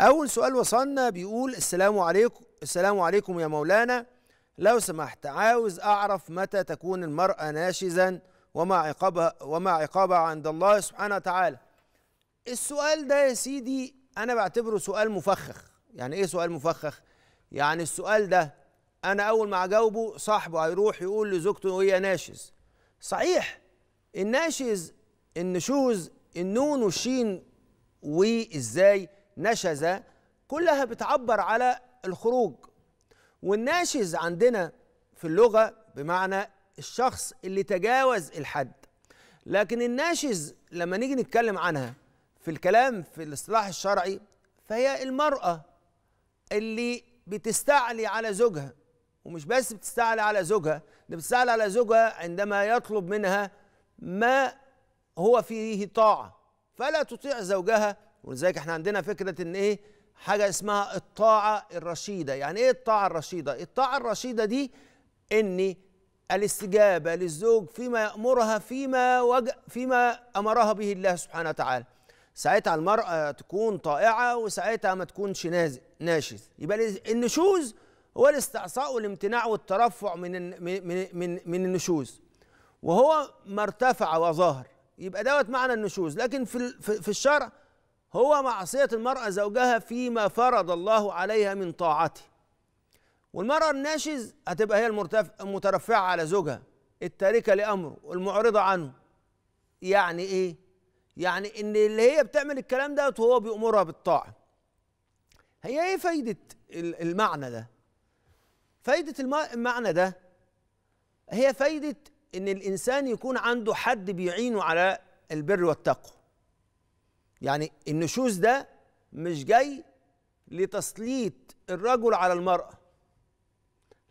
أول سؤال وصلنا بيقول السلام عليكم السلام عليكم يا مولانا لو سمحت عاوز أعرف متى تكون المرأة ناشزا وما عقابها وما عقابها عند الله سبحانه وتعالى السؤال ده يا سيدي أنا بعتبره سؤال مفخخ يعني إيه سؤال مفخخ؟ يعني السؤال ده أنا أول ما أجاوبه صاحبه هيروح يقول لزوجته وهي ناشز صحيح الناشز النشوز النون والشين وإزاي نشز كلها بتعبر على الخروج والناشز عندنا في اللغة بمعنى الشخص اللي تجاوز الحد لكن الناشز لما نيجي نتكلم عنها في الكلام في الاصطلاح الشرعي فهي المرأة اللي بتستعلي على زوجها ومش بس بتستعلي على زوجها ده بتستعلي على زوجها عندما يطلب منها ما هو فيه طاعة فلا تطيع زوجها ولذلك احنا عندنا فكره ان ايه حاجه اسمها الطاعه الرشيده يعني ايه الطاعه الرشيده الطاعه الرشيده دي ان الاستجابه للزوج فيما يامرها فيما وج... فيما امرها به الله سبحانه وتعالى ساعتها المرأة تكون طائعة وساعتها ما تكونش ناشز يبقى النشوز هو الاستعصاء والامتناع والترفع من من من, من النشوز وهو ما ارتفع وظهر يبقى دوت معنى النشوز لكن في في الشرع هو معصية المرأة زوجها فيما فرض الله عليها من طاعته والمرأة الناشز هتبقى هي المترفعة على زوجها التاركة لأمره والمعرضة عنه يعني إيه؟ يعني إن اللي هي بتعمل الكلام ده وهو بيأمرها بالطاعة هي إيه فايدة المعنى ده؟ فايدة المعنى ده هي فايدة إن الإنسان يكون عنده حد بيعينه على البر والتقوى يعني النشوز ده مش جاي لتسليط الرجل على المرأة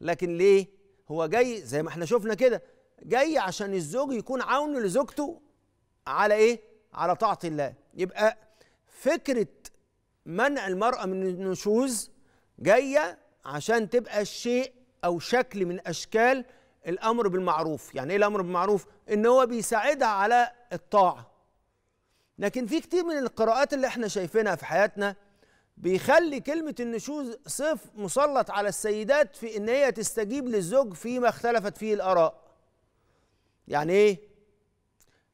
لكن ليه هو جاي زي ما احنا شفنا كده جاي عشان الزوج يكون عون لزوجته على ايه على طاعة الله يبقى فكرة منع المرأة من النشوز جاية عشان تبقى شيء أو شكل من أشكال الأمر بالمعروف يعني إيه الأمر بالمعروف إن هو بيساعدها على الطاعة لكن في كتير من القراءات اللي احنا شايفينها في حياتنا بيخلي كلمة النشوز صف مسلط على السيدات في ان هي تستجيب للزوج فيما اختلفت فيه الآراء يعني ايه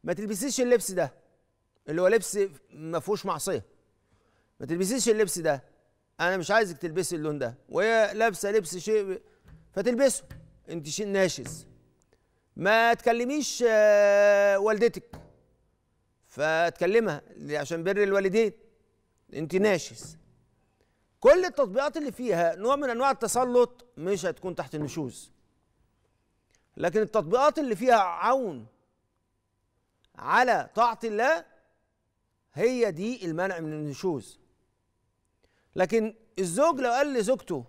ما تلبسيش اللبس ده اللي هو لبس ما فيهوش معصية ما تلبسيش اللبس ده انا مش عايزك تلبسي اللون ده وهي لابسه لبس شيء فتلبسه انت شيء ناشز ما تكلميش آه، والدتك فتكلمها عشان بر الوالدين انت ناشز كل التطبيقات اللي فيها نوع من انواع التسلط مش هتكون تحت النشوز لكن التطبيقات اللي فيها عون على طاعة الله هي دي المنع من النشوز لكن الزوج لو قال لزوجته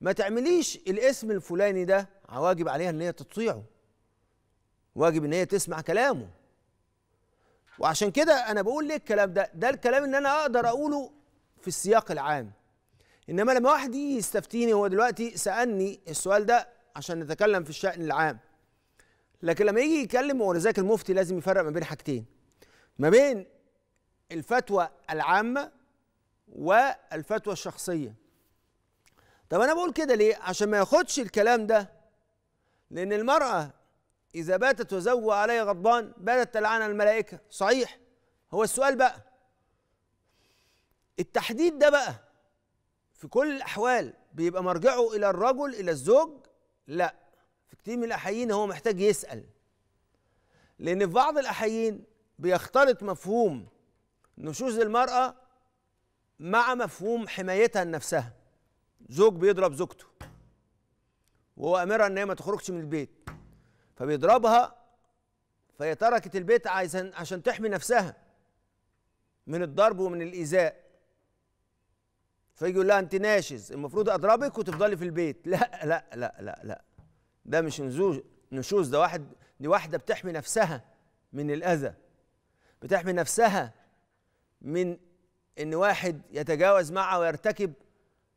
ما تعمليش الاسم الفلاني ده واجب عليها ان هي تطيعه واجب ان هي تسمع كلامه وعشان كده انا بقول ليه الكلام ده ده الكلام اللي انا اقدر اقوله في السياق العام انما لما واحد يجي يستفتيني هو دلوقتي سالني السؤال ده عشان نتكلم في الشان العام لكن لما يجي يتكلم ولذلك المفتي لازم يفرق ما بين حاجتين ما بين الفتوى العامه والفتوى الشخصيه طب انا بقول كده ليه عشان ما ياخدش الكلام ده لان المراه إذا باتت وزوى علي غضبان باتت تلعن الملائكة صحيح هو السؤال بقى التحديد ده بقى في كل الأحوال بيبقى مرجعه إلى الرجل إلى الزوج لا في كتير من الأحيين هو محتاج يسأل لأن في بعض الأحيين بيختلط مفهوم نشوز المرأة مع مفهوم حمايتها لنفسها زوج بيضرب زوجته وهو أمرها إن هي ما تخرجش من البيت فبيضربها فهي تركت البيت عشان عشان تحمي نفسها من الضرب ومن الايذاء فيجي يقول لها انت ناشز المفروض اضربك وتفضلي في البيت لا لا لا لا لا ده مش نزوج نشوز ده واحد دي واحده بتحمي نفسها من الاذى بتحمي نفسها من ان واحد يتجاوز معها ويرتكب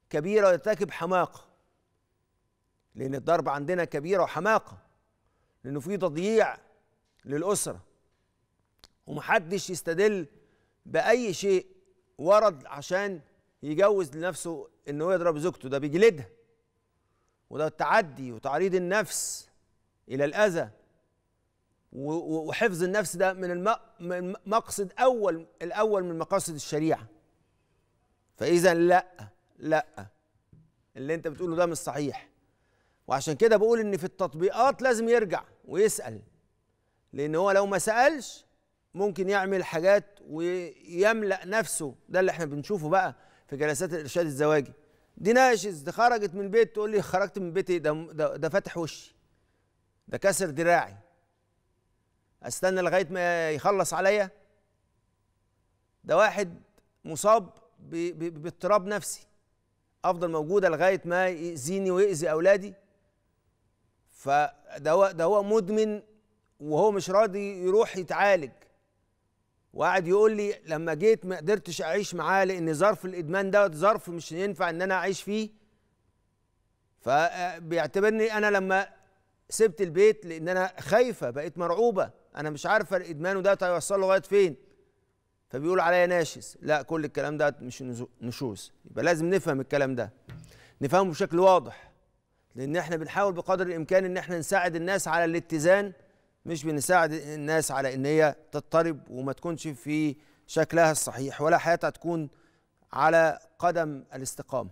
كبيره ويرتكب حماقه لان الضرب عندنا كبيره وحماقه لانه في تضييع للاسره ومحدش يستدل باي شيء ورد عشان يجوز لنفسه ان هو يضرب زوجته ده بيجلدها وده التعدي وتعريض النفس الى الاذى وحفظ النفس ده من المقصد اول الاول من مقاصد الشريعه فاذا لا لا اللي انت بتقوله ده مش صحيح وعشان كده بقول ان في التطبيقات لازم يرجع ويسال لان هو لو ما سالش ممكن يعمل حاجات ويملا نفسه ده اللي احنا بنشوفه بقى في جلسات الارشاد الزواجي دي ناشز دي خرجت من البيت تقول لي خرجت من بيتي ده ده, ده فاتح وشي ده كسر دراعي استنى لغايه ما يخلص عليا ده واحد مصاب باضطراب نفسي افضل موجوده لغايه ما يأذيني ويأذي اولادي فده ده هو مدمن وهو مش راضي يروح يتعالج وقعد يقول لي لما جيت ما قدرتش اعيش معاه لان ظرف الادمان ده ظرف مش ينفع ان انا اعيش فيه فبيعتبرني انا لما سبت البيت لان انا خايفه بقيت مرعوبه انا مش عارفه الادمان ده هيوصل لغايه فين فبيقول عليا ناشز لا كل الكلام ده مش نشوز يبقى لازم نفهم الكلام ده نفهمه بشكل واضح لان احنا بنحاول بقدر الامكان ان احنا نساعد الناس على الاتزان مش بنساعد الناس على ان هي تضطرب وما تكونش في شكلها الصحيح ولا حياتها تكون على قدم الاستقامه